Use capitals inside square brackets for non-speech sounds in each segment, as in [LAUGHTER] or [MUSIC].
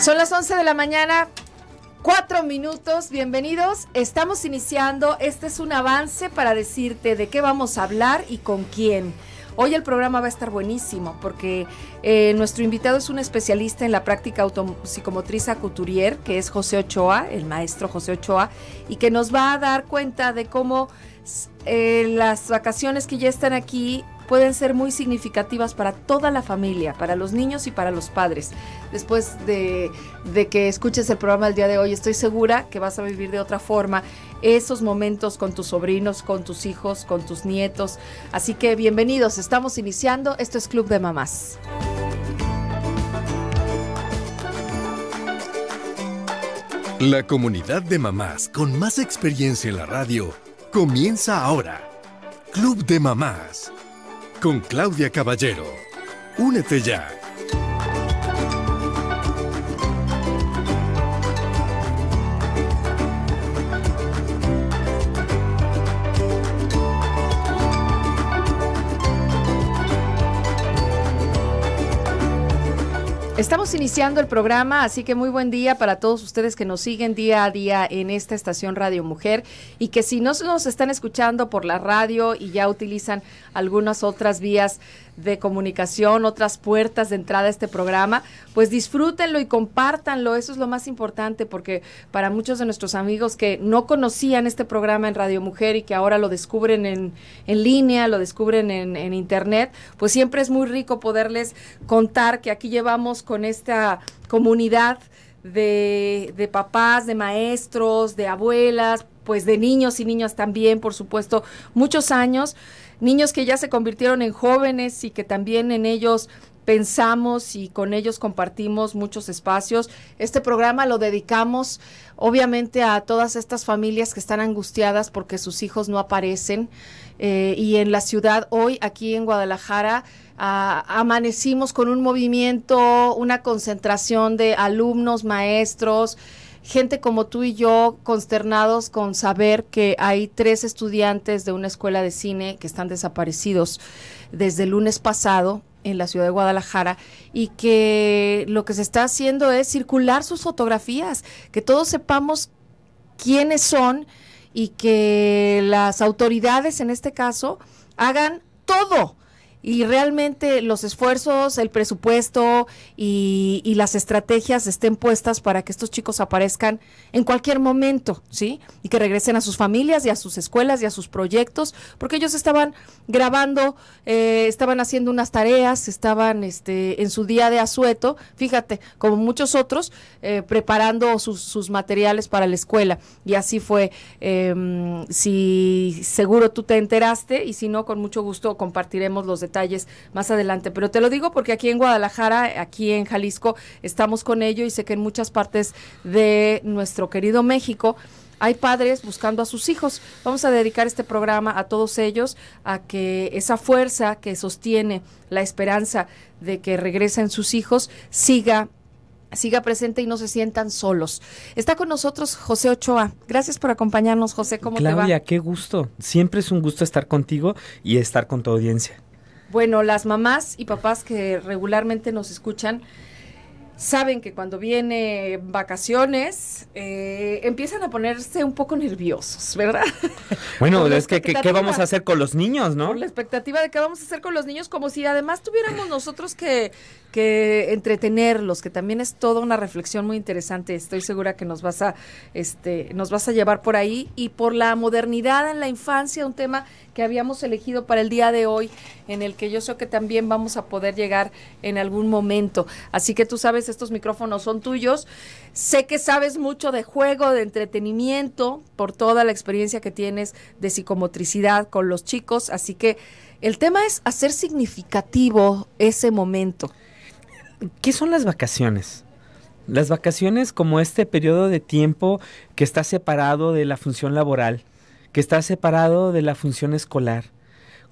Son las 11 de la mañana, cuatro minutos, bienvenidos. Estamos iniciando, este es un avance para decirte de qué vamos a hablar y con quién. Hoy el programa va a estar buenísimo porque eh, nuestro invitado es un especialista en la práctica psicomotriz couturier, que es José Ochoa, el maestro José Ochoa, y que nos va a dar cuenta de cómo eh, las vacaciones que ya están aquí pueden ser muy significativas para toda la familia, para los niños y para los padres. Después de, que escuches el programa el día de hoy, estoy segura que vas a vivir de otra forma esos momentos con tus sobrinos, con tus hijos, con tus nietos. Así que bienvenidos, estamos iniciando. Esto es Club de Mamás. La comunidad de mamás con más experiencia en la radio comienza ahora. Club de Mamás con Claudia Caballero. Únete ya Estamos iniciando el programa, así que muy buen día para todos ustedes que nos siguen día a día en esta estación Radio Mujer y que si no nos están escuchando por la radio y ya utilizan algunas otras vías de comunicación, otras puertas de entrada a este programa, pues disfrútenlo y compártanlo, eso es lo más importante porque para muchos de nuestros amigos que no conocían este programa en Radio Mujer y que ahora lo descubren en, línea, lo descubren en, en internet, pues siempre es muy rico poderles contar que aquí llevamos con esta comunidad de, papás, de maestros, de abuelas, pues de niños y niñas también, por supuesto, muchos años, niños que ya se convirtieron en jóvenes y que también en ellos pensamos y con ellos compartimos muchos espacios. Este programa lo dedicamos obviamente a todas estas familias que están angustiadas porque sus hijos no aparecen. Eh, y en la ciudad hoy, aquí en Guadalajara, ah, amanecimos con un movimiento, una concentración de alumnos, maestros, gente como tú y yo consternados con saber que hay tres estudiantes de una escuela de cine que están desaparecidos desde el lunes pasado en la ciudad de Guadalajara y que lo que se está haciendo es circular sus fotografías, que todos sepamos quiénes son y que las autoridades en este caso hagan todo y realmente los esfuerzos, el presupuesto y, las estrategias estén puestas para que estos chicos aparezcan en cualquier momento, ¿sí? Y que regresen a sus familias y a sus escuelas y a sus proyectos, porque ellos estaban grabando, eh, estaban haciendo unas tareas, estaban este, en su día de asueto, fíjate, como muchos otros, eh, preparando sus, materiales para la escuela. Y así fue, em, si seguro tú te enteraste y si no, con mucho gusto compartiremos los detalles detalles más adelante. Pero te lo digo porque aquí en Guadalajara, aquí en Jalisco, estamos con ello y sé que en muchas partes de nuestro querido México hay padres buscando a sus hijos. Vamos a dedicar este programa a todos ellos, a que esa fuerza que sostiene la esperanza de que regresen sus hijos siga siga presente y no se sientan solos. Está con nosotros José Ochoa. Gracias por acompañarnos, José. ¿Cómo te va? Claudia, qué gusto. Siempre es un gusto estar contigo y estar con tu audiencia. Bueno, las mamás y papás que regularmente nos escuchan, saben que cuando viene vacaciones eh, empiezan a ponerse un poco nerviosos, ¿verdad? [LAUGHS] Bueno, es que ¿qué vamos a hacer con los niños, no? la expectativa de qué vamos a hacer con los niños, como si además tuviéramos nosotros que, que entretenerlos, que también es toda una reflexión muy interesante. Estoy segura que nos vas a, este, nos vas a llevar por ahí y por la modernidad en la infancia, un tema que habíamos elegido para el día de hoy, en el que yo sé que también vamos a poder llegar en algún momento. Así que tú sabes estos micrófonos son tuyos. Sé que sabes mucho de juego, de entretenimiento, por toda la experiencia que tienes de psicomotricidad con los chicos, así que el tema es hacer significativo ese momento. ¿Qué son las vacaciones? Las vacaciones como este periodo de tiempo que está separado de la función laboral, que está separado de la función escolar,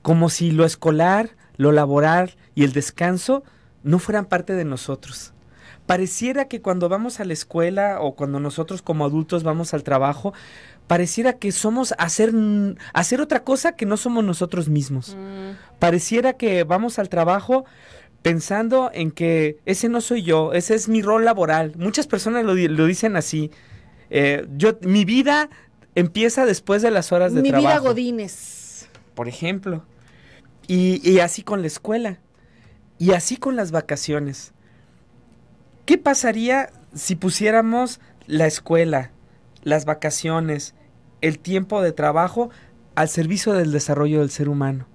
como si lo escolar, lo laboral y el descanso no fueran parte de nosotros pareciera que cuando vamos a la escuela o cuando nosotros como adultos vamos al trabajo, pareciera que somos hacer, hacer otra cosa que no somos nosotros mismos. Mm. Pareciera que vamos al trabajo pensando en que ese no soy yo, ese es mi rol laboral. Muchas personas lo, dicen así. Eh, yo, mi vida empieza después de las horas de trabajo. Mi vida godines. Por ejemplo. Y, y así con la escuela. Y así con las vacaciones. ¿Qué pasaría si pusiéramos la escuela, las vacaciones, el tiempo de trabajo al servicio del desarrollo del ser humano?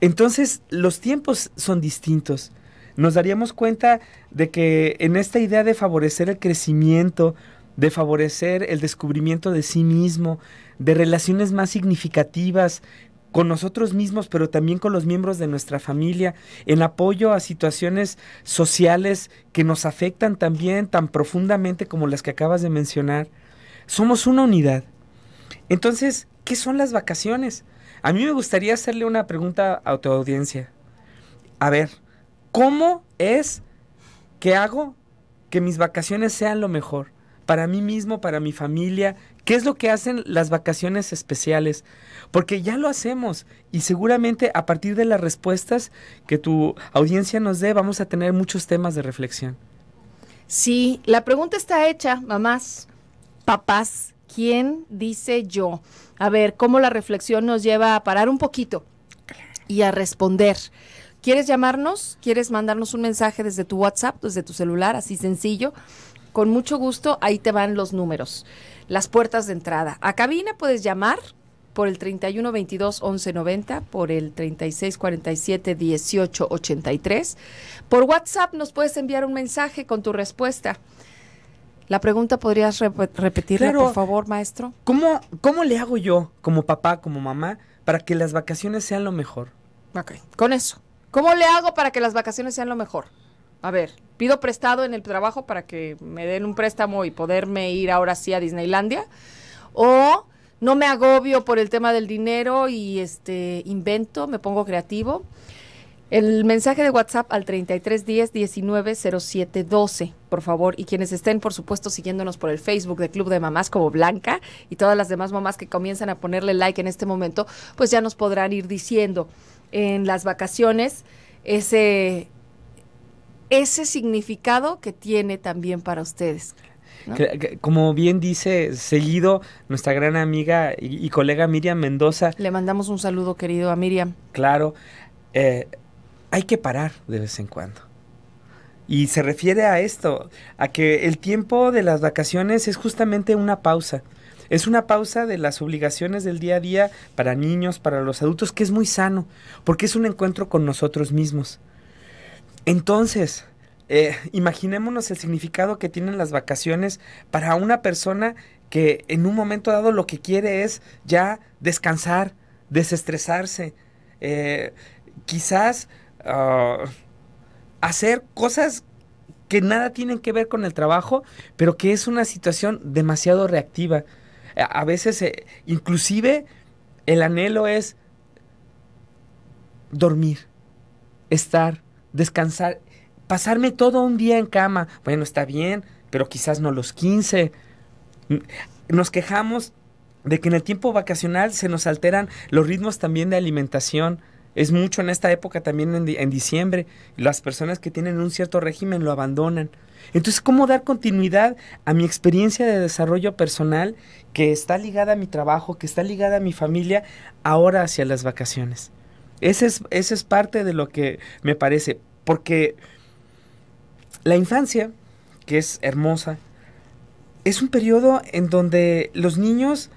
Entonces, los tiempos son distintos. Nos daríamos cuenta de que en esta idea de favorecer el crecimiento, de favorecer el descubrimiento de sí mismo, de relaciones más significativas, con nosotros mismos, pero también con los miembros de nuestra familia, en apoyo a situaciones sociales que nos afectan también tan profundamente como las que acabas de mencionar. Somos una unidad. Entonces, ¿qué son las vacaciones? A mí me gustaría hacerle una pregunta a tu audiencia. A ver, ¿cómo es que hago que mis vacaciones sean lo mejor? para mí mismo, para mi familia. ¿Qué es lo que hacen las vacaciones especiales? Porque ya lo hacemos y seguramente a partir de las respuestas que tu audiencia nos dé vamos a tener muchos temas de reflexión. Sí, la pregunta está hecha, mamás, papás, ¿quién dice yo? A ver, cómo la reflexión nos lleva a parar un poquito y a responder. ¿Quieres llamarnos? ¿Quieres mandarnos un mensaje desde tu WhatsApp, desde tu celular, así sencillo? con mucho gusto, ahí te van los números, las puertas de entrada. A cabina puedes llamar por el 31 22 11 90, por el 36 47 18 83. Por WhatsApp nos puedes enviar un mensaje con tu respuesta. La pregunta podrías repetirla, por favor, maestro. ¿Cómo cómo le hago yo como papá, como mamá, para que las vacaciones sean lo mejor? Ok, con eso. ¿Cómo le hago para que las vacaciones sean lo mejor? a ver, pido prestado en el trabajo para que me den un préstamo y poderme ir ahora sí a Disneylandia. O no me agobio por el tema del dinero y este invento, me pongo creativo. El mensaje de WhatsApp al 3310 190712, por favor. Y quienes estén, por supuesto, siguiéndonos por el Facebook de Club de Mamás como Blanca y todas las demás mamás que comienzan a ponerle like en este momento, pues ya nos podrán ir diciendo en las vacaciones ese ese significado que tiene también para ustedes. Como bien dice seguido nuestra gran amiga y, colega Miriam Mendoza. Le mandamos un saludo querido a Miriam. Claro, eh, hay que parar de vez en cuando. Y se refiere a esto, a que el tiempo de las vacaciones es justamente una pausa. Es una pausa de las obligaciones del día a día para niños, para los adultos, que es muy sano, porque es un encuentro con nosotros mismos. Entonces, eh, imaginémonos el significado que tienen las vacaciones para una persona que en un momento dado lo que quiere es ya descansar, desestresarse, eh, quizás ah, hacer cosas que nada tienen que ver con el trabajo, pero que es una situación demasiado reactiva. A veces, eh, inclusive, el anhelo es dormir, estar descansar, pasarme todo un día en cama. Bueno, está bien, pero quizás no los 15. Mm, nos quejamos de que en el tiempo vacacional se nos alteran los ritmos también de alimentación. Es mucho en esta época también en, diciembre. Las personas que tienen un cierto régimen lo abandonan. Entonces, ¿cómo dar continuidad a mi experiencia de desarrollo personal que está ligada a mi trabajo, que está ligada a mi familia, ahora hacia las vacaciones? Ese es, es parte de lo que me parece, porque la infancia, que es hermosa, es un periodo en donde los niños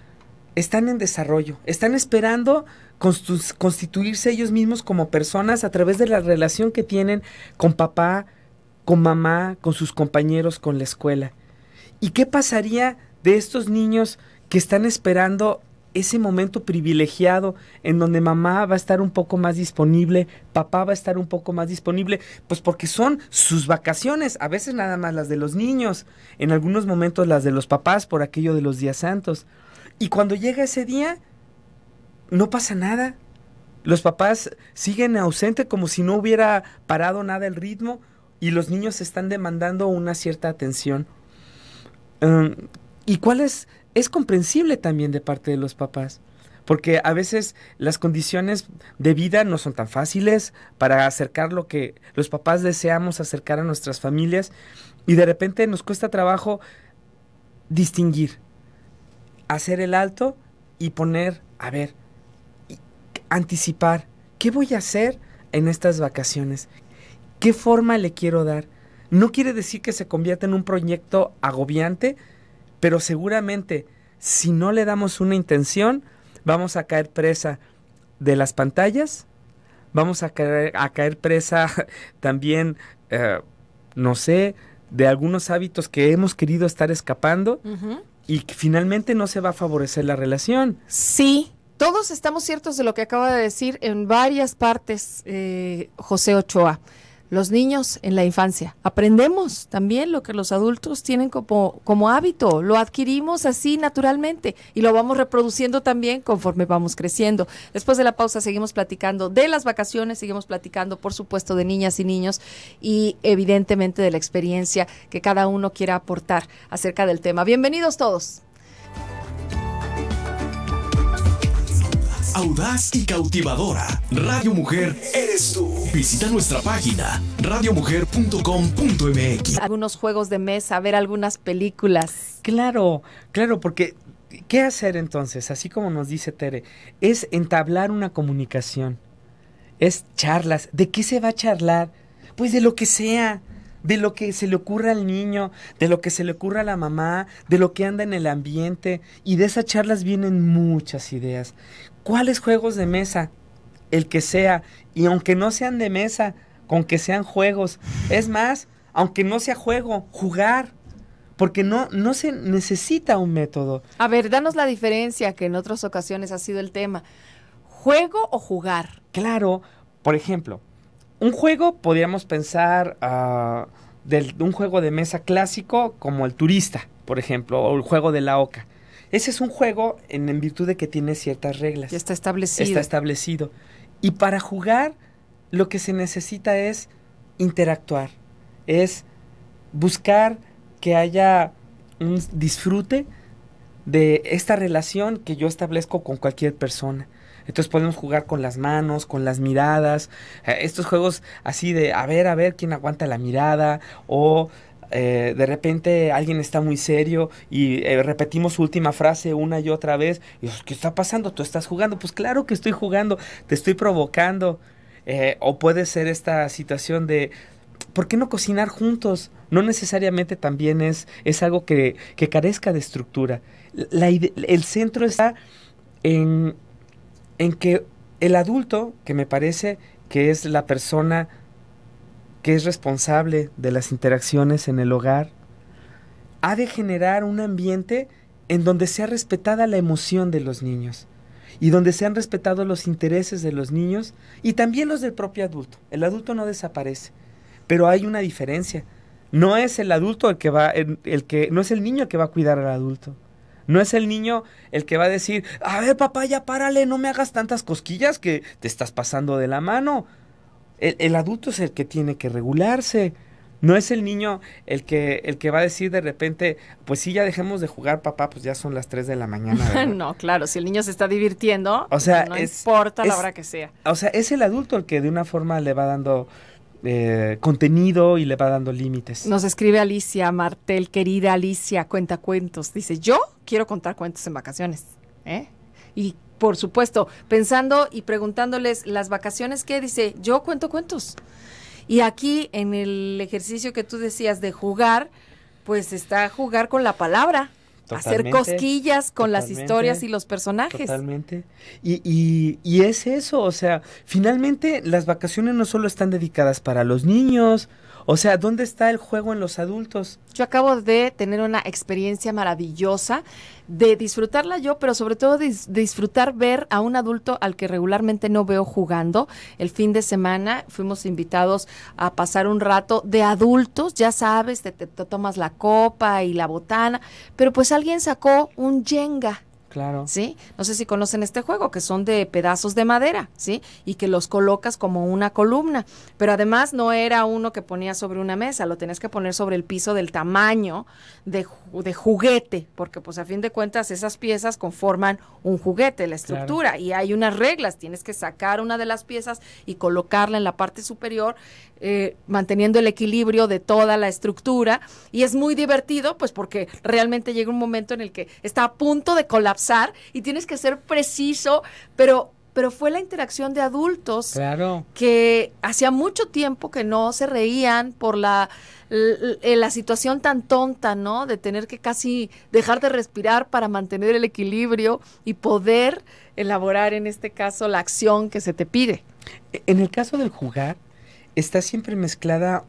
están en desarrollo, están esperando constituirse ellos mismos como personas a través de la relación que tienen con papá, con mamá, con sus compañeros, con la escuela. ¿Y qué pasaría de estos niños que están esperando ese momento privilegiado en donde mamá va a estar un poco más disponible, papá va a estar un poco más disponible, pues porque son sus vacaciones, a veces nada más las de los niños, en algunos momentos las de los papás por aquello de los días santos. Y cuando llega ese día, no pasa nada. Los papás siguen ausentes como si no hubiera parado nada el ritmo y los niños están demandando una cierta atención. Em, ¿Y cuál es es comprensible también de parte de los papás porque a veces las condiciones de vida no son tan fáciles para acercar lo que los papás deseamos acercar a nuestras familias y de repente nos cuesta trabajo distinguir, hacer el alto y poner, a ver, anticipar, ¿qué voy a hacer en estas vacaciones? ¿Qué forma le quiero dar? No quiere decir que se convierta en un proyecto agobiante, pero seguramente, si no le damos una intención, vamos a caer presa de las pantallas, vamos a caer, a caer presa [LAUGHS] también, eh, no sé, de algunos hábitos que hemos querido estar escapando y finalmente no se va a favorecer la relación. Sí, todos estamos ciertos de lo que acaba de decir en varias partes eh, José Ochoa los niños en la infancia. Aprendemos también lo que los adultos tienen como, como hábito, lo adquirimos así naturalmente y lo vamos reproduciendo también conforme vamos creciendo. Después de la pausa seguimos platicando de las vacaciones, seguimos platicando por supuesto de niñas y niños y evidentemente de la experiencia que cada uno quiera aportar acerca del tema. Bienvenidos todos. audaz y cautivadora. Radio Mujer eres tú. Visita nuestra página radiomujer.com.mx. Algunos juegos de mesa, ver algunas películas. Claro, claro, porque ¿qué hacer entonces? Así como nos dice Tere, es entablar una comunicación. Es charlas. ¿De qué se va a charlar? Pues de lo que sea de lo que se le ocurra al niño, de lo que se le ocurra a la mamá, de lo que anda en el ambiente. Y de esas charlas vienen muchas ideas. ¿Cuáles juegos de mesa? El que sea. Y aunque no sean de mesa, con que sean juegos. Es más, aunque no sea juego, jugar. Porque no, no se necesita un método. A ver, danos la diferencia que en otras ocasiones ha sido el tema. ¿Juego o jugar? Claro, por ejemplo, un juego podríamos pensar ah, de un juego de mesa clásico como el turista, por ejemplo, o el juego de la oca. Ese es un juego en, virtud de que tiene ciertas reglas. Ya está establecido. Está establecido. Y para jugar, lo que se necesita es interactuar, es buscar que haya un disfrute de esta relación que yo establezco con cualquier persona. Entonces podemos jugar con las manos, con las miradas, eh, estos juegos así de a ver, a ver quién aguanta la mirada o eh, de repente alguien está muy serio y eh, repetimos su última frase una y otra vez. ¿Qué está pasando? ¿Tú estás jugando? Pues claro que estoy jugando, te estoy provocando. Eh, o puede ser esta situación de, ¿por qué no cocinar juntos? No necesariamente también es, es algo que, carezca de estructura. el centro está en, en que el adulto, que me parece que es la persona que es responsable de las interacciones en el hogar, ha de generar un ambiente en donde sea respetada la emoción de los niños y donde sean respetados los intereses de los niños y también los del propio adulto. El adulto no desaparece, pero hay una diferencia. No es el adulto el que va el, que no es el niño el que va a cuidar al adulto. No es el niño el que va a decir, "A ver, papá, ya párale, no me hagas tantas cosquillas que te estás pasando de la mano." El, el, adulto es el que tiene que regularse. No es el niño el que, el que va a decir de repente, pues sí, ya dejemos de jugar, papá, pues ya son las 3 de la mañana. [LAUGHS] no, claro, si el niño se está divirtiendo, o sea, no importa la hora que sea. O sea, es el adulto el que de una forma le va dando eh, contenido y le va dando límites. Nos escribe Alicia Martel, querida Alicia, cuenta cuentos. Dice, yo quiero contar cuentos en vacaciones. ¿eh? por supuesto, pensando y preguntándoles las vacaciones que dice, yo cuento cuentos. Y aquí en el ejercicio que tú decías de jugar, pues está jugar con la palabra. hacer cosquillas con las historias y los personajes. Totalmente. Y, y, y, es eso, o sea, finalmente las vacaciones no solo están dedicadas para los niños, o sea, ¿dónde está el juego en los adultos? Yo acabo de tener una experiencia maravillosa de disfrutarla yo, pero sobre todo de disfrutar ver a un adulto al que regularmente no veo jugando. El fin de semana fuimos invitados a pasar un rato de adultos, ya sabes, te, tomas la copa y la botana, pero pues alguien sacó un Jenga Claro. ¿Sí? No sé si conocen este juego, que son de pedazos de madera, ¿sí? Y que los colocas como una columna. Pero además no era uno que ponías sobre una mesa, lo tenías que poner sobre el piso del tamaño de, de juguete, porque pues a fin de cuentas esas piezas conforman un juguete, la estructura, y hay unas reglas, tienes que sacar una de las piezas y colocarla en la parte superior eh, manteniendo el equilibrio de toda la estructura y es muy divertido pues porque realmente llega un momento en el que está a punto de colapsar y tienes que ser preciso, pero pero fue la interacción de adultos que hacía mucho tiempo que no se reían por la, la, la, situación tan tonta, ¿no? De tener que casi dejar de respirar para mantener el equilibrio y poder elaborar en este caso la acción que se te pide. E, en el caso del jugar, está siempre mezclada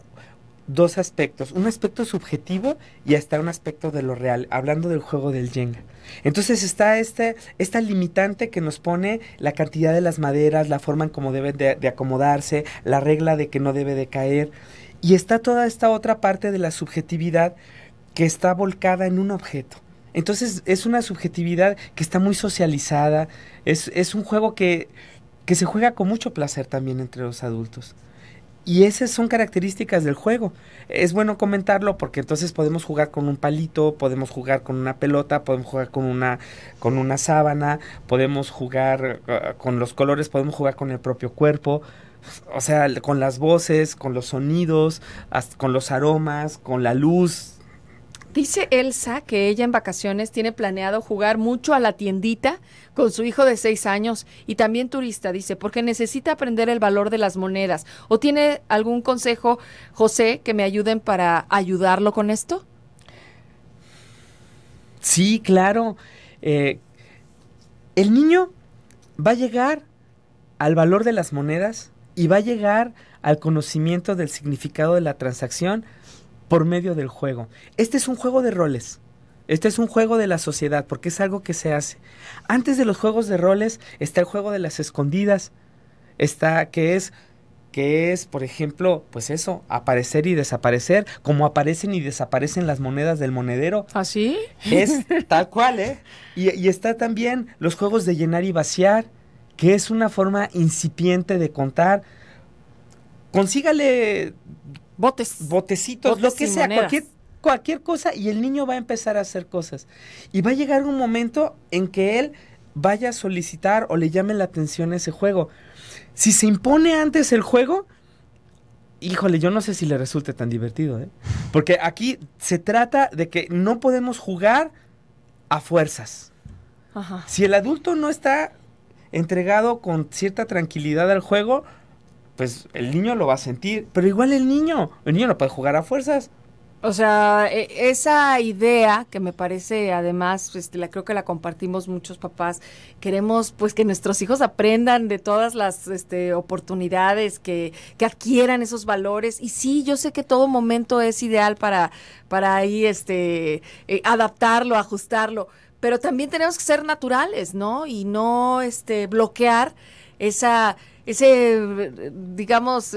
dos aspectos, un aspecto subjetivo y hasta un aspecto de lo real, hablando del juego del Jenga. Entonces está este, esta limitante que nos pone la cantidad de las maderas, la forma en cómo deben de, acomodarse, la regla de que no debe de caer, y está toda esta otra parte de la subjetividad que está volcada en un objeto. Entonces es una subjetividad que está muy socializada, es, un juego que se juega con mucho placer también entre los adultos. Y esas son características del juego. Es bueno comentarlo porque entonces podemos jugar con un palito, podemos jugar con una pelota, podemos jugar con una, con una sábana, podemos jugar ah, con los colores, podemos jugar con el propio cuerpo, o sea, con las voces, con los sonidos, con los aromas, con la luz, Dice Elsa que ella en vacaciones tiene planeado jugar mucho a la tiendita con su hijo de seis años y también turista, dice, porque necesita aprender el valor de las monedas. ¿O tiene algún consejo, José, que me ayuden para ayudarlo con esto? Sí, claro. Eh, el niño va a llegar al valor de las monedas y va a llegar al conocimiento del significado de la transacción por medio del juego. Este es un juego de roles. Este es un juego de la sociedad porque es algo que se hace. Antes de los juegos de roles está el juego de las escondidas. Está que es que es, por ejemplo, pues eso, aparecer y desaparecer, como aparecen y desaparecen las monedas del monedero. ¿Así? ¿Ah, es tal cual, ¿eh? Y, y está también los juegos de llenar y vaciar, que es una forma incipiente de contar. Consígale Botes. Botecitos, lo que sea, cualquier, cualquier cosa y el niño va a empezar a hacer cosas. Y va a llegar un momento en que él vaya a solicitar o le llame la atención ese juego. Si se impone antes el juego, híjole, yo no sé si le resulte tan divertido, ¿eh? Porque aquí se trata de que no podemos jugar a fuerzas. Ajá. Si el adulto no está entregado con cierta tranquilidad al juego, pues el niño lo va a sentir, pero igual el niño, el niño no puede jugar a fuerzas. O sea, e, esa idea que me parece, además, pues, la creo que la compartimos muchos papás. Queremos, pues, que nuestros hijos aprendan de todas las este, oportunidades, que, que, adquieran esos valores. Y sí, yo sé que todo momento es ideal para, para ahí, este, eh, adaptarlo, ajustarlo. Pero también tenemos que ser naturales, ¿no? Y no, este, bloquear esa ese, digamos,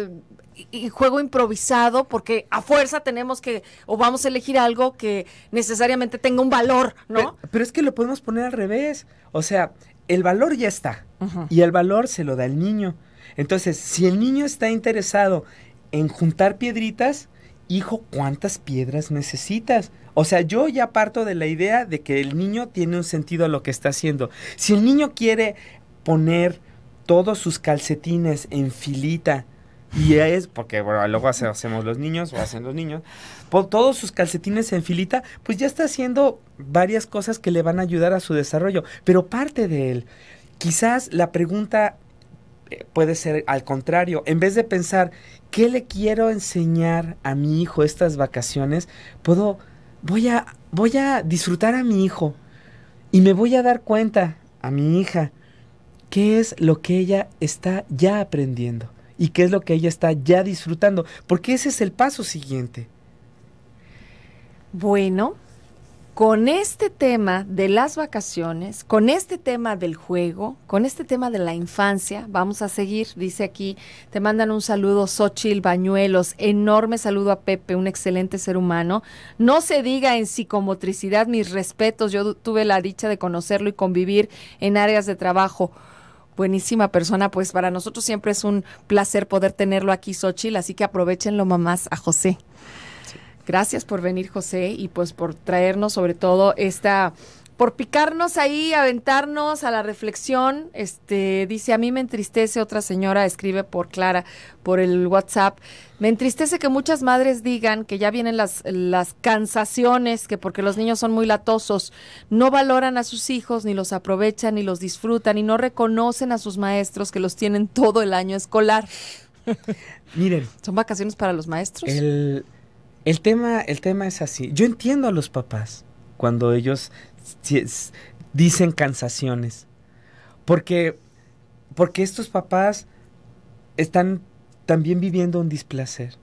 juego improvisado porque a fuerza tenemos que o vamos a elegir algo que necesariamente tenga un valor, ¿no? Pero, es que lo podemos poner al revés. O sea, el valor ya está y el valor se lo da el niño. Entonces, si el niño está interesado en juntar piedritas, hijo, ¿cuántas piedras necesitas? O sea, yo ya parto de la idea de que el niño tiene un sentido a lo que está haciendo. Si el niño quiere poner todos sus calcetines en filita. Y es porque, bueno, luego hacemos los niños o hacen los niños. Por todos sus calcetines en filita, pues ya está haciendo varias cosas que le van a ayudar a su desarrollo. Pero parte de él, quizás la pregunta eh, puede ser al contrario. En vez de pensar, ¿qué le quiero enseñar a mi hijo estas vacaciones? Puedo, voy a, voy a disfrutar a mi hijo y me voy a dar cuenta, a mi hija, qué es lo que ella está ya aprendiendo y qué es lo que ella está ya disfrutando, porque ese es el paso siguiente. Bueno, con este tema de las vacaciones, con este tema del juego, con este tema de la infancia, vamos a seguir, dice aquí, te mandan un saludo Xochil Bañuelos, enorme saludo a Pepe, un excelente ser humano. No se diga en psicomotricidad mis respetos, yo tuve la dicha de conocerlo y convivir en áreas de trabajo buenísima persona. Pues para nosotros siempre es un placer poder tenerlo aquí, Xochitl, así que aprovechenlo mamás a José. Gracias por venir, José, y pues por traernos sobre todo esta por picarnos ahí, aventarnos a la reflexión. Este dice, a mí me entristece, otra señora escribe por Clara, por el WhatsApp. Me entristece que muchas madres digan que ya vienen las, las cansaciones, que porque los niños son muy latosos, no valoran a sus hijos, ni los aprovechan, ni los disfrutan, y no reconocen a sus maestros que los tienen todo el año escolar. [LAUGHS] Miren. ¿Son vacaciones para los maestros? El, tema, el tema es así. Yo entiendo a los papás cuando ellos dicen cansaciones. Porque, porque estos papás están también viviendo un displacer.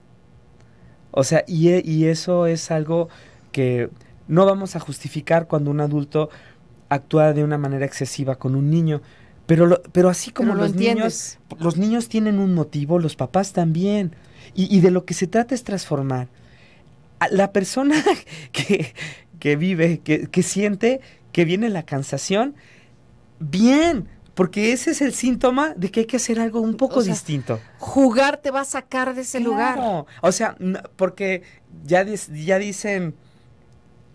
O sea, y, e, y eso es algo que no vamos a justificar cuando un adulto actúa de una manera excesiva con un niño. Pero, pero así como los niños, los niños tienen un motivo, los papás también. Y, y de lo que se trata es transformar. A la persona [LAUGHS] que, que vive, que, siente que viene la cansación, bien, porque ese es el síntoma de que hay que hacer algo un poco distinto. Jugar te va a sacar de ese lugar. O sea, porque ya, ya dicen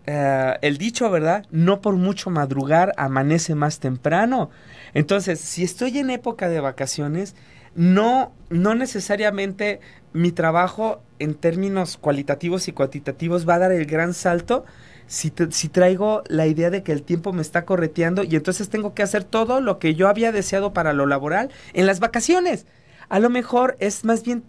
eh, el dicho, ¿verdad? No por mucho madrugar, amanece más temprano. Entonces, si estoy en época de vacaciones, no, no necesariamente mi trabajo en términos cualitativos y cuantitativos va a dar el gran salto si, traigo la idea de que el tiempo me está correteando y entonces tengo que hacer todo lo que yo había deseado para lo laboral en las vacaciones. A lo mejor es más bien,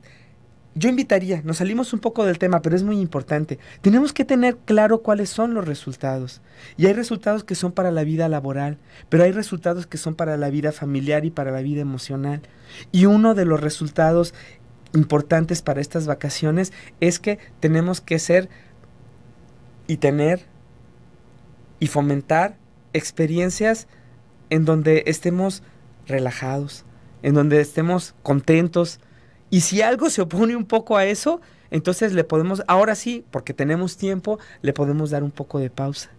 yo invitaría, nos salimos un poco del tema, pero es muy importante. Tenemos que tener claro cuáles son los resultados. Y hay resultados que son para la vida laboral, pero hay resultados que son para la vida familiar y para la vida emocional. Y uno de los resultados importantes para estas vacaciones es que tenemos que ser y tener y fomentar experiencias en donde estemos relajados, en donde estemos contentos. Y si algo se opone un poco a eso, entonces le podemos, ahora sí, porque tenemos tiempo, le podemos dar un poco de pausa.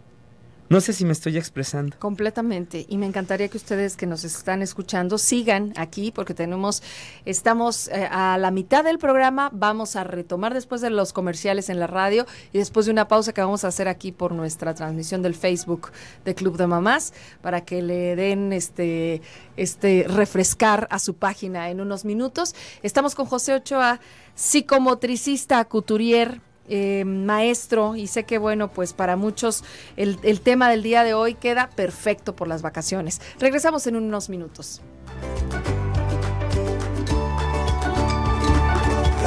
No sé si me estoy expresando. Completamente. Y me encantaría que ustedes que nos están escuchando sigan aquí porque tenemos, estamos eh, a la mitad del programa. Vamos a retomar después de los comerciales en la radio y después de una pausa que vamos a hacer aquí por nuestra transmisión del Facebook de Club de Mamás para que le den este, este refrescar a su página en unos minutos. Estamos con José Ochoa, psicomotricista, couturier eh, maestro, y sé que bueno, pues para muchos el, el tema del día de hoy queda perfecto por las vacaciones. Regresamos en unos minutos.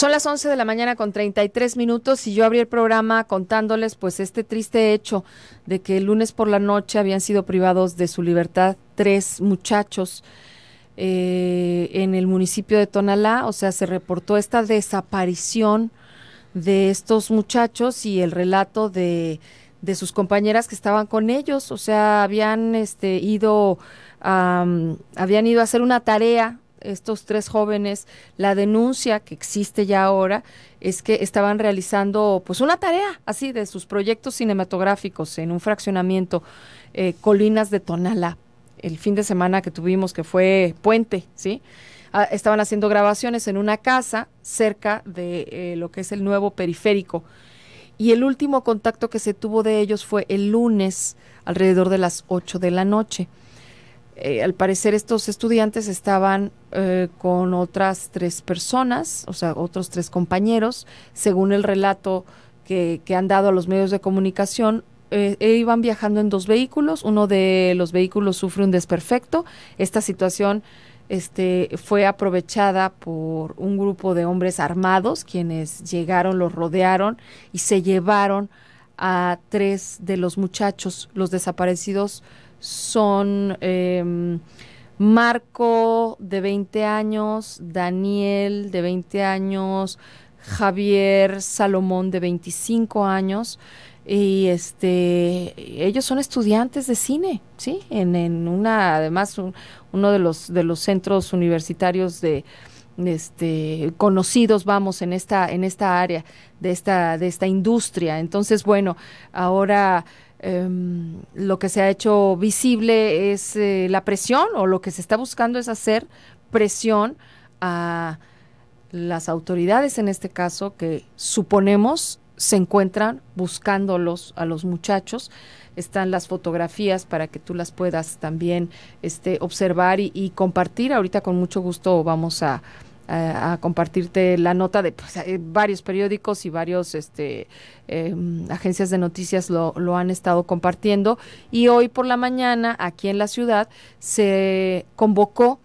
Son las 11 de la mañana con 33 minutos y yo abrí el programa contándoles pues este triste hecho de que el lunes por la noche habían sido privados de su libertad tres muchachos eh, en el municipio de Tonalá, o sea, se reportó esta desaparición de estos muchachos y el relato de, de sus compañeras que estaban con ellos, o sea, habían este, ido, habían ido a hacer una tarea estos tres jóvenes, la denuncia que existe ya ahora es que estaban realizando pues una tarea así de sus proyectos cinematográficos en un fraccionamiento eh, Colinas de Tonala el fin de semana que tuvimos que fue puente, ¿sí? Ah, estaban haciendo grabaciones en una casa cerca de eh, lo que es el nuevo periférico. Y el último contacto que se tuvo de ellos fue el lunes alrededor de las 8 de la noche. Eh, al parecer estos estudiantes estaban eh, con otras tres personas, o sea, otros tres compañeros, según el relato que, han dado a los medios de comunicación. Eh, e iban viajando en dos vehículos, uno de los vehículos sufre un desperfecto. Esta situación este, fue aprovechada por un grupo de hombres armados, quienes llegaron, los rodearon y se llevaron a tres de los muchachos, los desaparecidos son em, Marco de 20 años, Daniel de 20 años, Javier Salomón de 25 años y este ellos son estudiantes de cine sí en, una además uno de los de los centros universitarios de este conocidos vamos en esta en esta área de esta de esta industria entonces bueno ahora Em, lo que se ha hecho visible es eh, la presión o lo que se está buscando es hacer presión a las autoridades en este caso que suponemos se encuentran buscándolos a los muchachos. Están las fotografías para que tú las puedas también este, observar y compartir. Ahorita con mucho gusto vamos a, a, compartirte la nota de pues, eh, varios periódicos y varios este, em, agencias de noticias lo, lo han estado compartiendo. Y hoy por la mañana, aquí en la ciudad, se convocó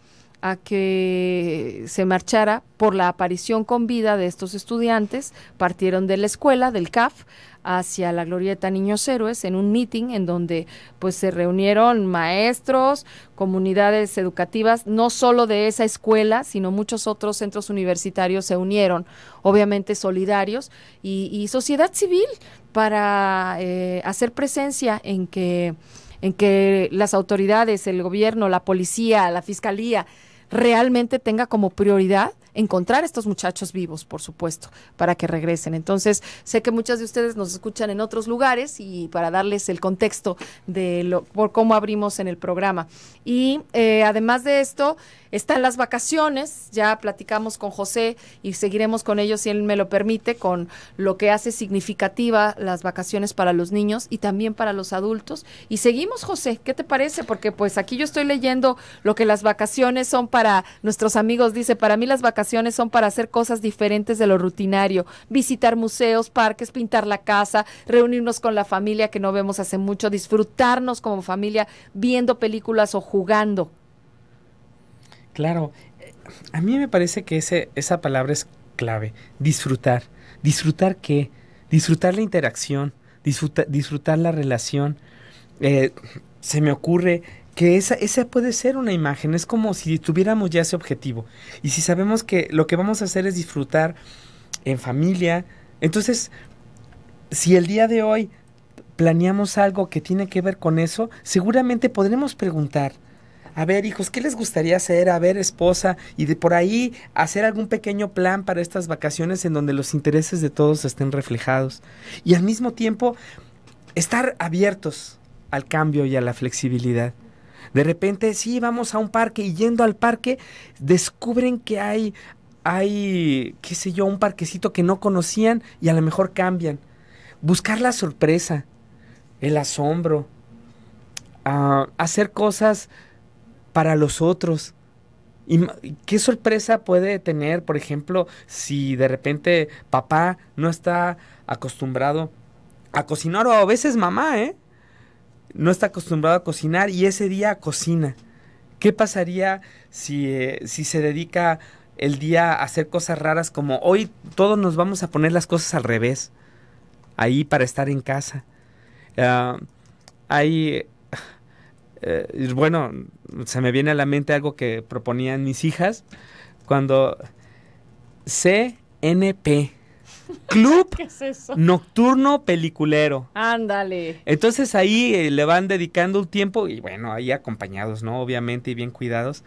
a que se marchara por la aparición con vida de estos estudiantes. Partieron de la escuela, del CAF, hacia la glorieta Niños Héroes en un meeting en donde pues se reunieron maestros, comunidades educativas, no solo de esa escuela, sino muchos otros centros universitarios se unieron, obviamente solidarios, y, sociedad civil para eh, hacer presencia en que en que las autoridades, el gobierno, la policía, la fiscalía, realmente tenga como prioridad encontrar estos muchachos vivos, por supuesto, para que regresen. Entonces, sé que muchas de ustedes nos escuchan en otros lugares y para darles el contexto de lo, por cómo abrimos en el programa. Y eh, además de esto, están las vacaciones, ya platicamos con José y seguiremos con ellos si él me lo permite, con lo que hace significativa las vacaciones para los niños y también para los adultos. Y seguimos, José, ¿qué te parece? Porque pues aquí yo estoy leyendo lo que las vacaciones son para nuestros amigos, dice, para mí las vacaciones son para hacer cosas diferentes de lo rutinario, visitar museos, parques, pintar la casa, reunirnos con la familia que no vemos hace mucho, disfrutarnos como familia viendo películas o jugando. Claro, a mí me parece que ese, esa palabra es clave, disfrutar. ¿Disfrutar qué? Disfrutar la interacción, disfrutar la relación. Eh, se me ocurre que esa, esa puede ser una imagen, es como si tuviéramos ya ese objetivo. Y si sabemos que lo que vamos a hacer es disfrutar en familia, entonces, si el día de hoy planeamos algo que tiene que ver con eso, seguramente podremos preguntar, a ver hijos, ¿qué les gustaría hacer? A ver esposa, y de por ahí hacer algún pequeño plan para estas vacaciones en donde los intereses de todos estén reflejados. Y al mismo tiempo, estar abiertos al cambio y a la flexibilidad. De repente, sí, vamos a un parque y yendo al parque descubren que hay, hay, qué sé yo, un parquecito que no conocían y a lo mejor cambian. Buscar la sorpresa, el asombro, ah, hacer cosas para los otros. ¿Qué sorpresa puede tener, por ejemplo, si de repente papá no está acostumbrado a cocinar o a veces mamá, ¿eh? no está acostumbrado a cocinar y ese día cocina. ¿Qué pasaría si, eh, si se dedica el día a hacer cosas raras como hoy todos nos vamos a poner las cosas al revés? Ahí para estar en casa. Ahí, hay, eh, bueno, se me viene a la mente algo que proponían mis hijas cuando CNP, [LAUGHS] Club Nocturno Peliculero. Ándale. Entonces ahí eh, le van dedicando un tiempo y bueno, ahí acompañados, ¿no? Obviamente y bien cuidados.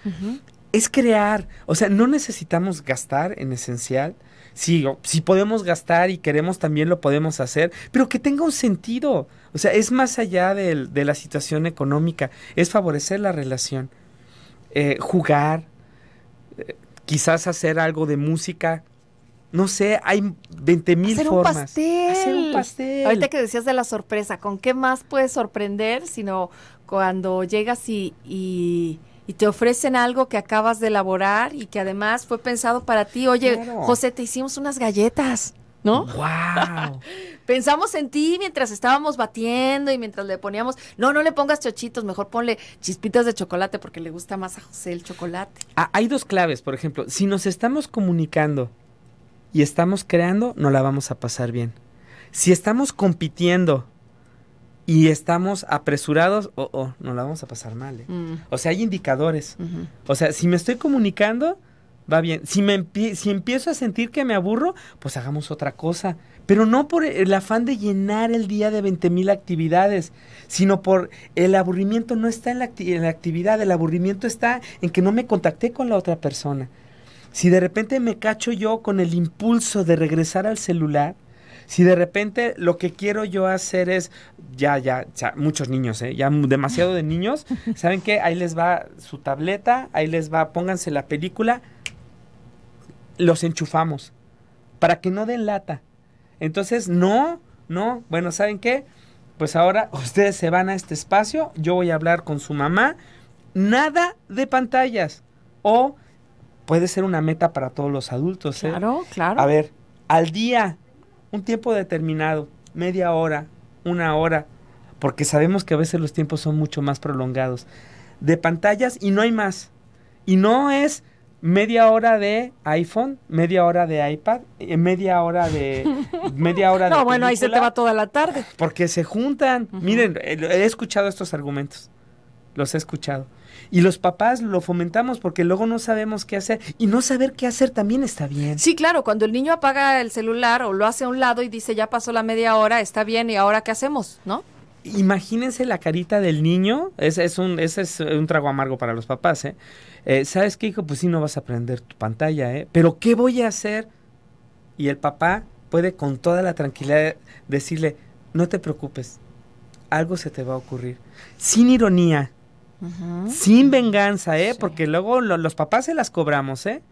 Es crear, o sea, no necesitamos gastar en esencial. Sí, si podemos gastar y queremos también lo podemos hacer, pero que tenga un sentido. O sea, es más allá de la situación económica, es favorecer la relación, eh, jugar, eh, quizás hacer algo de música no sé, hay 20 mil Hacer Un pastel. Hacer un pastel. Ahorita que decías de la sorpresa, ¿con qué más puedes sorprender? Sino cuando llegas y, te ofrecen algo que acabas de elaborar y que además fue pensado para ti. Oye, José, te hicimos unas galletas. ¿no? ¡Wow! [LAUGHS] Pensamos en ti mientras estábamos batiendo y mientras le poníamos, no, no le pongas chochitos, mejor ponle chispitas de chocolate porque le gusta más a José el chocolate. Ah, hay dos claves, por ejemplo, si nos estamos comunicando y estamos creando, no la vamos a pasar bien. Si estamos compitiendo y estamos apresurados, oh, oh, no la vamos a pasar mal. ¿eh? Mm. O sea, hay indicadores. O sea, si me estoy comunicando, va bien. Si, me si empiezo a sentir que me aburro, pues hagamos otra cosa. Pero no por el afán de llenar el día de 20 mil actividades, sino por el aburrimiento no está en la, en la, actividad, el aburrimiento está en que no me contacté con la otra persona si de repente me cacho yo con el impulso de regresar al celular, si de repente lo que quiero yo hacer es, ya, ya, ya muchos niños, ¿eh? ya demasiado de niños, [LAUGHS] ¿saben qué? Ahí les va su tableta, ahí les va, pónganse la película, los enchufamos, para que no den lata. Entonces, no, no, bueno, ¿saben qué? Pues ahora ustedes se van a este espacio, yo voy a hablar con su mamá, nada de pantallas o puede ser una meta para todos los adultos. ¿eh? Claro, claro. A ver, al día, un tiempo determinado, media hora, una hora, porque sabemos que a veces los tiempos son mucho más prolongados, de pantallas y no hay más. Y no es media hora de iPhone, media hora de iPad, eh, media hora de [LAUGHS] media hora de No, bueno, ahí se te va toda la tarde. Porque se juntan. Miren, eh, he escuchado estos argumentos. Los he escuchado. Y los papás lo fomentamos porque luego no sabemos qué hacer. Y no saber qué hacer también está bien. Sí, claro, cuando el niño apaga el celular o lo hace a un lado y dice, ya pasó la media hora, está bien, ¿y ahora qué hacemos? ¿No? Imagínense la carita del niño, ese es un, trago amargo para los papás, ¿eh? ¿eh? sabes qué, hijo? Pues sí, no vas a prender tu pantalla, ¿eh? Pero ¿qué voy a hacer? Y el papá puede con toda la tranquilidad decirle, no te preocupes, algo se te va a ocurrir. Sin ironía, sin venganza, ¿eh? Porque luego los papás se las cobramos, ¿eh?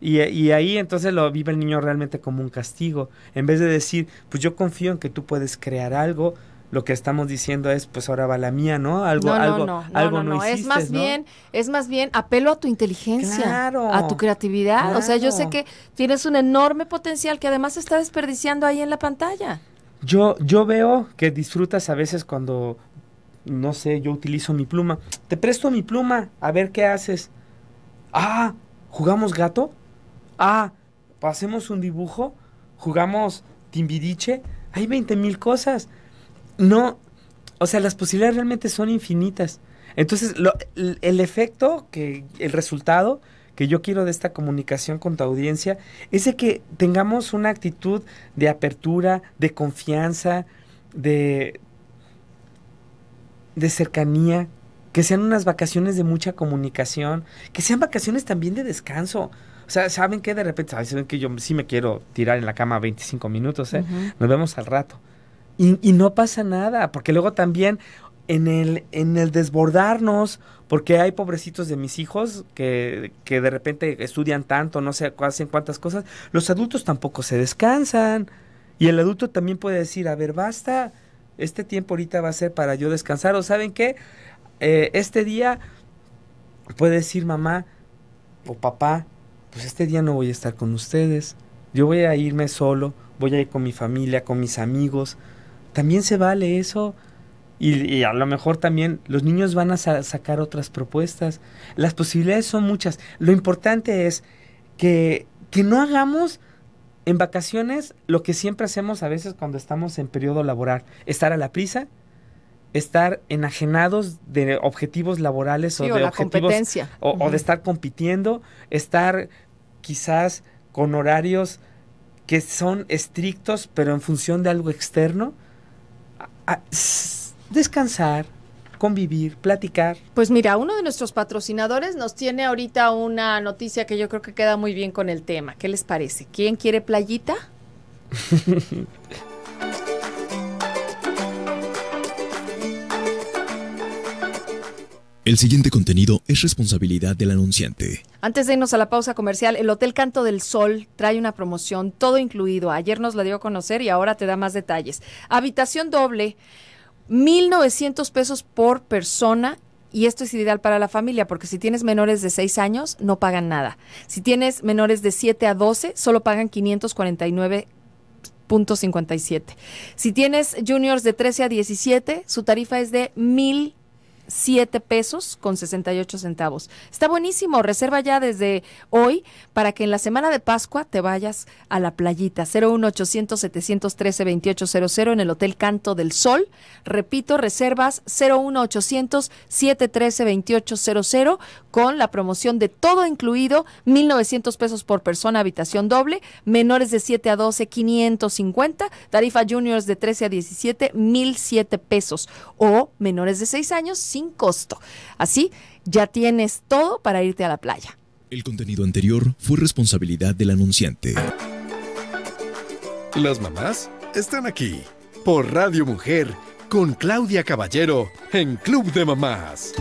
Y, ahí entonces lo vive el niño realmente como un castigo. En vez de decir, pues yo confío en que tú puedes crear algo, lo que estamos diciendo es, pues ahora va la mía, ¿no? Algo, no, algo, no, algo no, es más bien, es más bien apelo a tu inteligencia, a tu creatividad. O sea, yo sé que tienes un enorme potencial que además está desperdiciando ahí en la pantalla. Yo, yo veo que disfrutas a veces cuando no sé, yo utilizo mi pluma. Te presto mi pluma, a ver qué haces. Ah, ¿jugamos gato? Ah, pasemos un dibujo? ¿Jugamos timbidiche? Hay 20 mil cosas. No, o sea, las posibilidades realmente son infinitas. Entonces, el, efecto, que, el resultado que yo quiero de esta comunicación con tu audiencia es de que tengamos una actitud de apertura, de confianza, de de cercanía, que sean unas vacaciones de mucha comunicación, que sean vacaciones también de descanso. O sea, ¿saben qué? De repente, ¿saben que Yo sí me quiero tirar en la cama 25 minutos, ¿eh? Nos vemos al rato. Y, no pasa nada, porque luego también en el, en el desbordarnos, porque hay pobrecitos de mis hijos que, de repente estudian tanto, no sé, hacen cuántas cosas, los adultos tampoco se descansan. Y el adulto también puede decir, a ver, basta, este tiempo ahorita va a ser para yo descansar. O saben qué, eh, este día puede decir mamá o papá, pues este día no voy a estar con ustedes. Yo voy a irme solo, voy a ir con mi familia, con mis amigos. También se vale eso. Y, a lo mejor también los niños van a sacar otras propuestas. Las posibilidades son muchas. Lo importante es que, que no hagamos en vacaciones, lo que siempre hacemos a veces cuando estamos en periodo laboral, estar a la prisa, estar enajenados de objetivos laborales o, de competencia. O, de estar compitiendo, estar quizás con horarios que son estrictos pero en función de algo externo, descansar, convivir, platicar. Pues mira, uno de nuestros patrocinadores nos tiene ahorita una noticia que yo creo que queda muy bien con el tema. ¿Qué les parece? ¿Quién quiere playita? [LAUGHS] El siguiente contenido es responsabilidad del anunciante. Antes de irnos a la pausa comercial, el Hotel Canto del Sol trae una promoción, todo incluido. Ayer nos la dio a conocer y ahora te da más detalles. Habitación doble 1.900 pesos por persona y esto es ideal para la familia, porque si tienes menores de 6 años, no pagan nada. Si tienes menores de 7 a 12, solo pagan 549.57. Si tienes juniors de 13 a 17, su tarifa es de 1.000 7 pesos con 68 centavos. Está buenísimo, reserva ya desde hoy para que en la semana de Pascua te vayas a la playita 01800 713 2800 en el Hotel Canto del Sol. Repito, reservas 01800 713 2800 con la promoción de todo incluido, 1900 pesos por persona, habitación doble, menores de 7 a 12 550, tarifa juniors de 13 a 17 1007 pesos o menores de 6 años sin costo. Así ya tienes todo para irte a la playa. El contenido anterior fue responsabilidad del anunciante. Las mamás están aquí por Radio Mujer con Claudia Caballero en Club de Mamás.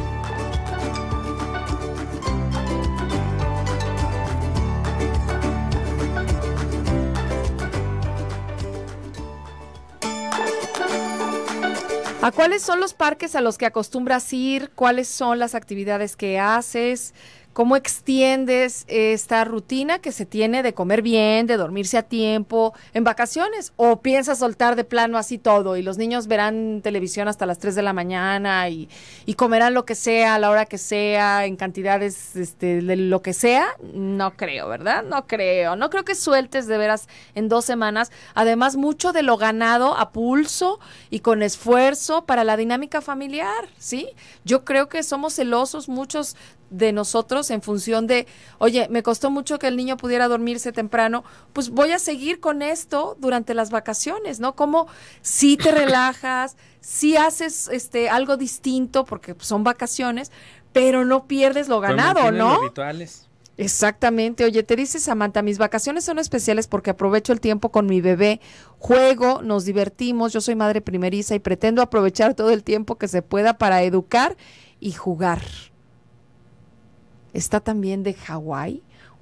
¿A cuáles son los parques a los que acostumbras ir? ¿Cuáles son las actividades que haces? ¿Cómo extiendes esta rutina que se tiene de comer bien, de dormirse a tiempo, en vacaciones? ¿O piensas soltar de plano así todo y los niños verán televisión hasta las 3 de la mañana y, comerán lo que sea, a la hora que sea, en cantidades este, de lo que sea? No creo, ¿verdad? No creo. No creo que sueltes de veras en dos semanas. Además, mucho de lo ganado a pulso y con esfuerzo para la dinámica familiar, ¿sí? Yo creo que somos celosos muchos de nosotros en función de, oye, me costó mucho que el niño pudiera dormirse temprano, pues voy a seguir con esto durante las vacaciones, ¿no? Como si te [LAUGHS] relajas, si haces este algo distinto porque pues, son vacaciones, pero no pierdes lo ganado, ¿no? Exactamente. Oye, te dice Samantha, mis vacaciones son especiales porque aprovecho el tiempo con mi bebé, juego, nos divertimos, yo soy madre primeriza y pretendo aprovechar todo el tiempo que se pueda para educar y jugar está también de Hawái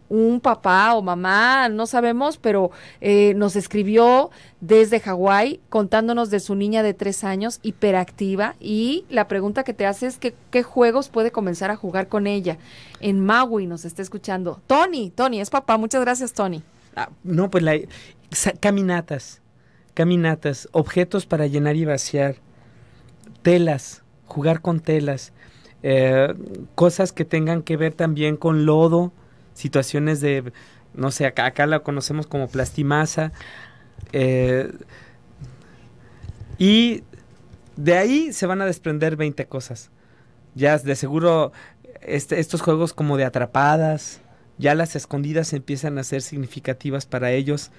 un papá o mamá, no sabemos, pero eh, nos escribió desde Hawái contándonos de su niña de tres años, hiperactiva, y la pregunta que te hace es qué juegos puede comenzar a jugar con ella. En Maui nos está escuchando. Tony, Tony, es papá, muchas gracias Tony. Ah, no, pues la, caminatas, caminatas, objetos para llenar y vaciar, telas, jugar con telas eh, cosas que tengan que ver también con lodo, situaciones de, no sé, acá, la conocemos como plastimasa. Eh, y de ahí se van a desprender 20 cosas. Ya de seguro este, estos juegos como de atrapadas, ya las escondidas empiezan a ser significativas para ellos.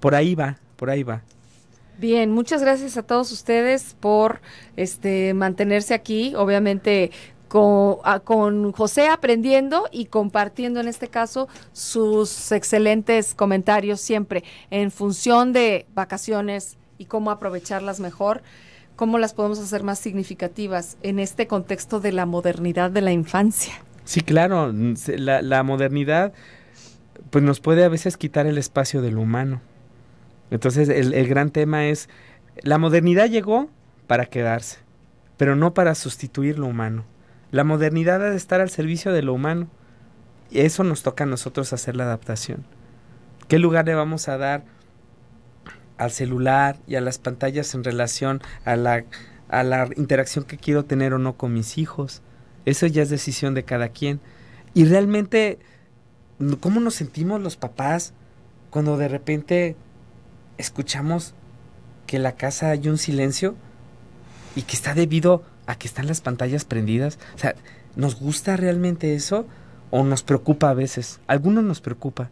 Por ahí va, por ahí va. Bien, muchas gracias a todos ustedes por este mantenerse aquí. Obviamente Ah, con, José aprendiendo y compartiendo en este caso sus excelentes comentarios siempre en función de vacaciones y cómo aprovecharlas mejor cómo las podemos hacer más significativas en este contexto de la modernidad de la infancia. Sí, claro, la, modernidad pues nos puede a veces quitar el espacio del humano. Entonces el gran tema es, la modernidad llegó para quedarse, pero no para sustituir lo humano. La modernidad ha de estar al servicio de lo humano. Y eso nos toca a nosotros hacer la adaptación. ¿Qué lugar le vamos a dar al celular y a las pantallas en relación a la, a la interacción que quiero tener o no con mis hijos? Eso ya es decisión de cada quien. Y realmente, ¿cómo nos sentimos los papás cuando de repente escuchamos que en la casa hay un silencio y que está debido a que están las pantallas prendidas? O sea, ¿nos gusta realmente eso o nos preocupa a veces? Algunos nos preocupa.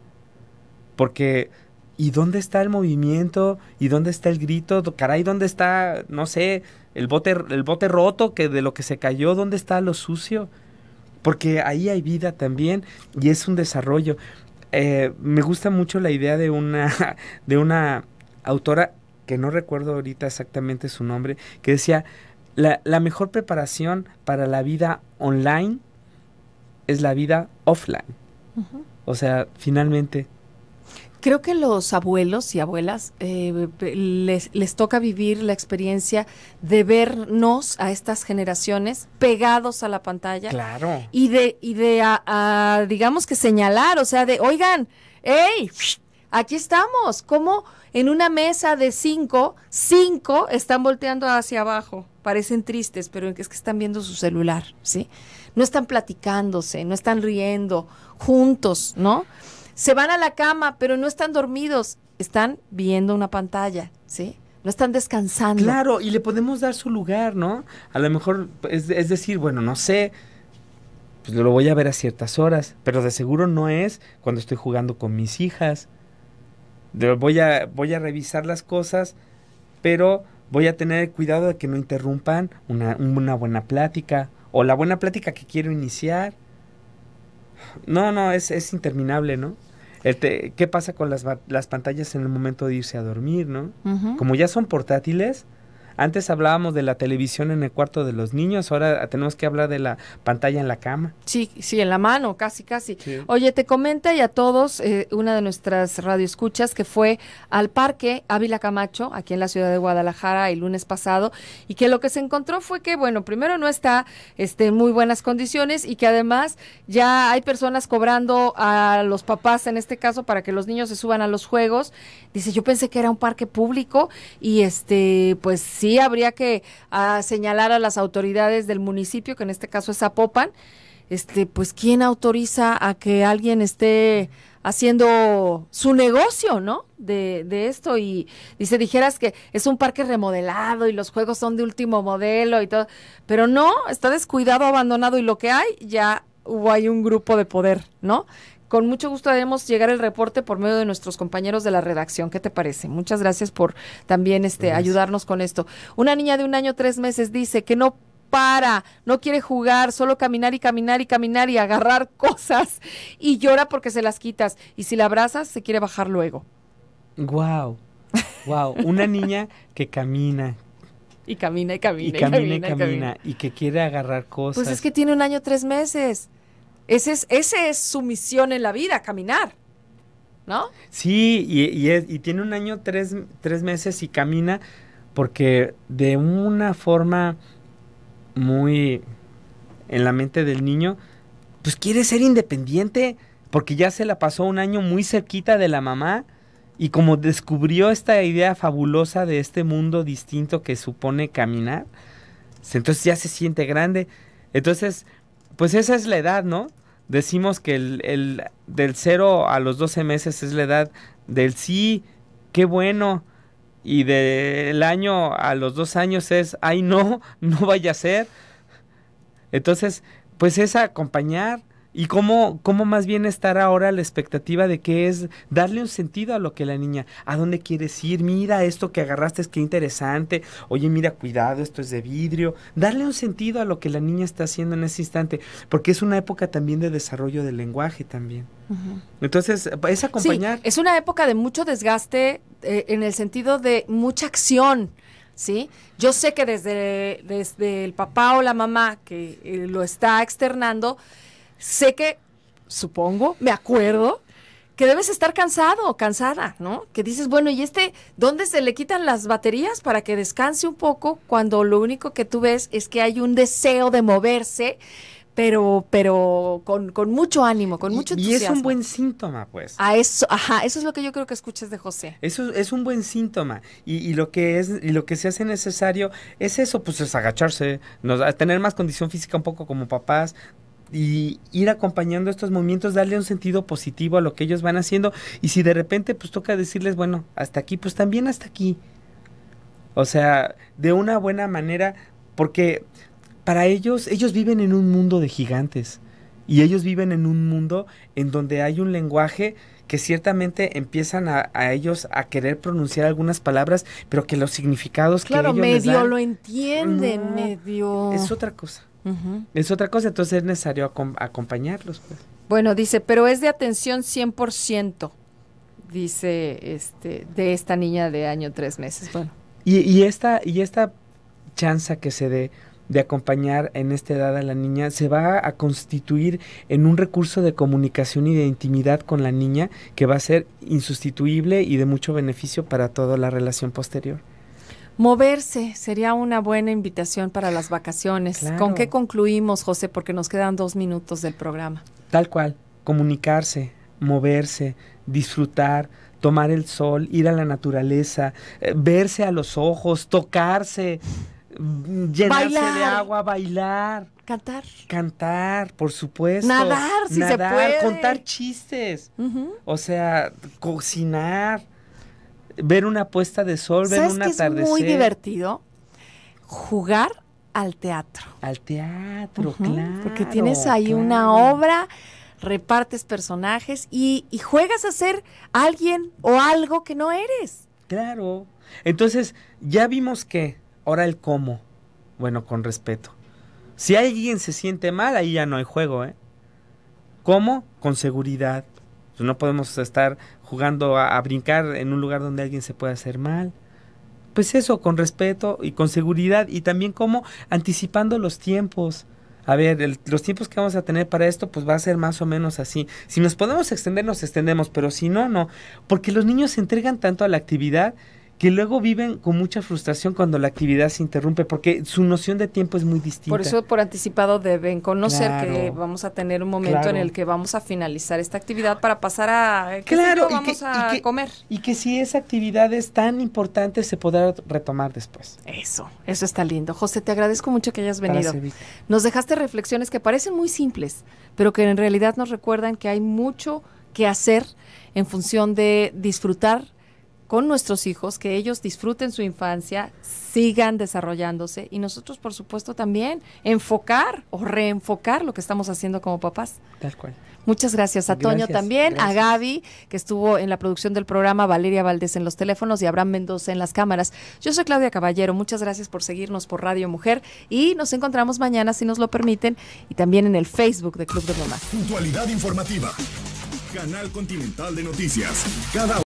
Porque ¿y dónde está el movimiento? ¿Y dónde está el grito? Caray, ¿dónde está, no sé, el bote, el bote roto que de lo que se cayó? ¿Dónde está lo sucio? Porque ahí hay vida también y es un desarrollo. Eh, me gusta mucho la idea de una, [LAUGHS] de una autora que no recuerdo ahorita exactamente su nombre, que decía, la, mejor preparación para la vida online es la vida offline. O sea, finalmente Creo que los abuelos y abuelas eh, les, toca vivir la experiencia de vernos a estas generaciones pegados a la pantalla. Claro. Y de, y de digamos que señalar, o sea, de, oigan, hey, aquí estamos, ¿cómo? En una mesa de cinco, cinco están volteando hacia abajo. Parecen tristes, pero es que están viendo su celular, ¿sí? No están platicándose, no están riendo, juntos, ¿no? Se van a la cama, pero no están dormidos, están viendo una pantalla, ¿sí? no están descansando. Claro, y le podemos dar su lugar, ¿no? A lo mejor es, decir, bueno, no sé, pues lo voy a ver a ciertas horas, pero de seguro no es cuando estoy jugando con mis hijas voy, a, voy a revisar las cosas, pero voy a tener cuidado de que no interrumpan una, buena plática o la buena plática que quiero iniciar. No, no, es, es interminable, ¿no? Este, ¿Qué pasa con las, las, pantallas en el momento de irse a dormir, no? Como ya son portátiles, antes hablábamos de la televisión en el cuarto de los niños, ahora tenemos que hablar de la pantalla en la cama. Sí, sí, en la mano, casi, casi. Oye, te comenta y a todos eh, una de nuestras radioescuchas que fue al parque Ávila Camacho, aquí en la ciudad de Guadalajara, el lunes pasado, y que lo que se encontró fue que, bueno, primero no está este, en muy buenas condiciones y que además ya hay personas cobrando a los papás, en este caso, para que los niños se suban a los juegos. Dice, yo pensé que era un parque público y este, pues sí habría que ah, señalar a las autoridades del municipio, que en este caso es Zapopan, este, pues quién autoriza a que alguien esté haciendo su negocio, ¿no? De, esto y dice, dijeras que es un parque remodelado y los juegos son de último modelo y todo, pero no, está descuidado, abandonado y lo que hay ya hubo un grupo de poder, ¿no? con mucho gusto haremos llegar el reporte por medio de nuestros compañeros de la redacción. ¿Qué te parece? Muchas gracias por también este ayudarnos con esto. Una niña de un año tres meses dice que no para, no quiere jugar, solo caminar y caminar y caminar y agarrar [LAUGHS] cosas y llora porque se las quitas y si la abrazas se quiere bajar luego. Wow. Wow, una niña que camina, y camina y camina y, camina, y camina, y camina y que quiere agarrar cosas. Pues es que tiene un año tres meses. Ese es, es su misión en la vida, caminar. ¿No? Sí, y, y tiene un año, tres meses y camina porque de una forma muy en la mente del niño, pues quiere ser independiente porque ya se la pasó un año muy cerquita de la mamá y como descubrió esta idea fabulosa de este mundo distinto que supone caminar, pues entonces ya se siente grande. Entonces, pues esa es la edad, ¿no? decimos que el, el, del 0 a los 12 meses es la edad del sí, qué bueno, y del año a los dos años es, ay no, [LAUGHS] no vaya a ser. Entonces, pues es acompañar, y cómo, cómo más bien estar ahora la expectativa de que es darle un sentido a lo que la niña, a dónde quiere ir, mira esto que agarraste es que interesante, oye mira cuidado, esto es de vidrio, darle un sentido a lo que la niña está haciendo en ese instante, porque es una época también de desarrollo del lenguaje también. Entonces, es acompañar. es una época de mucho desgaste eh, en el sentido de mucha acción. ¿sí? Yo sé que desde, desde el papá o la mamá que eh, lo está externando, sé que, supongo, me acuerdo, que debes estar cansado, o cansada, ¿no? Que dices, bueno, ¿y este dónde se le quitan las baterías para que descanse un poco cuando lo único que tú ves es que hay un deseo de moverse? Pero, pero con, con mucho ánimo, con mucho y, Y es un buen síntoma, pues. A eso, ajá, eso es lo que yo creo que escuchas de José. Eso es un buen síntoma. Y, lo que es, lo que se hace necesario es eso, pues es agacharse, tener más condición física un poco como papás, y ir acompañando estos movimientos, darle un sentido positivo a lo que ellos van haciendo. Y si de repente pues toca decirles, bueno, hasta aquí, pues también hasta aquí. O sea, de una buena manera, porque para ellos, ellos viven en un mundo de gigantes. Y ellos viven en un mundo en donde hay un lenguaje que ciertamente empiezan a, ellos a querer pronunciar algunas palabras, pero que los significados claro, que medio lo entienden, medio. Es otra cosa. Es otra cosa, entonces es necesario acompañarlos. Pues. Bueno, dice, pero es de atención 100%, dice este, de esta niña de año tres meses. Bueno. Y, esta, y esta chance que se dé de acompañar en esta edad a la niña se va a constituir en un recurso de comunicación y de intimidad con la niña que va a ser insustituible y de mucho beneficio para toda la relación posterior. Moverse sería una buena invitación para las vacaciones. ¿Con qué concluimos, José? Porque nos quedan dos minutos del programa. Tal cual, comunicarse, moverse, disfrutar, tomar el sol, ir a la naturaleza, eh, verse a los ojos, tocarse, mm, llenarse de agua, bailar. Cantar. Cantar, por supuesto. Nadar, si se puede. Contar chistes. O sea, cocinar ver una puesta de sol, ver un atardecer. Es muy divertido jugar al teatro. Al teatro, claro. Porque tienes ahí una obra, repartes personajes y, y, juegas a ser alguien o algo que no eres. Claro. Entonces, ya vimos que, ahora el cómo. Bueno, con respeto. Si alguien se siente mal, ahí ya no hay juego, ¿eh? ¿Cómo? Con seguridad, no podemos estar jugando a, brincar en un lugar donde alguien se puede hacer mal. Pues eso, con respeto y con seguridad y también como anticipando los tiempos. A ver, los tiempos que vamos a tener para esto, pues va a ser más o menos así. Si nos podemos extender, nos extendemos, pero si no, no. Porque los niños se entregan tanto a la actividad que luego viven con mucha frustración cuando la actividad se interrumpe, porque su noción de tiempo es muy distinta. Por eso, por anticipado, deben conocer que vamos a tener un momento en el que vamos a finalizar esta actividad para pasar a... claro, vamos que, a comer. Y que si esa actividad es tan importante, se podrá retomar después. Eso, eso está lindo. José, te agradezco mucho que hayas venido. nos dejaste reflexiones que parecen muy simples, pero que en realidad nos recuerdan que hay mucho que hacer en función de disfrutar con nuestros hijos, que ellos disfruten su infancia, sigan desarrollándose y nosotros, por supuesto, también enfocar o reenfocar lo que estamos haciendo como papás. Tal cual. Muchas gracias a Toño también, a Gaby, que estuvo en la producción del programa, Valeria Valdés en los teléfonos y Abraham Mendoza en las cámaras. Yo soy Claudia Caballero, muchas gracias por seguirnos por Radio Mujer y nos encontramos mañana, si nos lo permiten, y también en el Facebook de Club de Mamás. Puntualidad informativa. Canal Continental de Noticias. Cada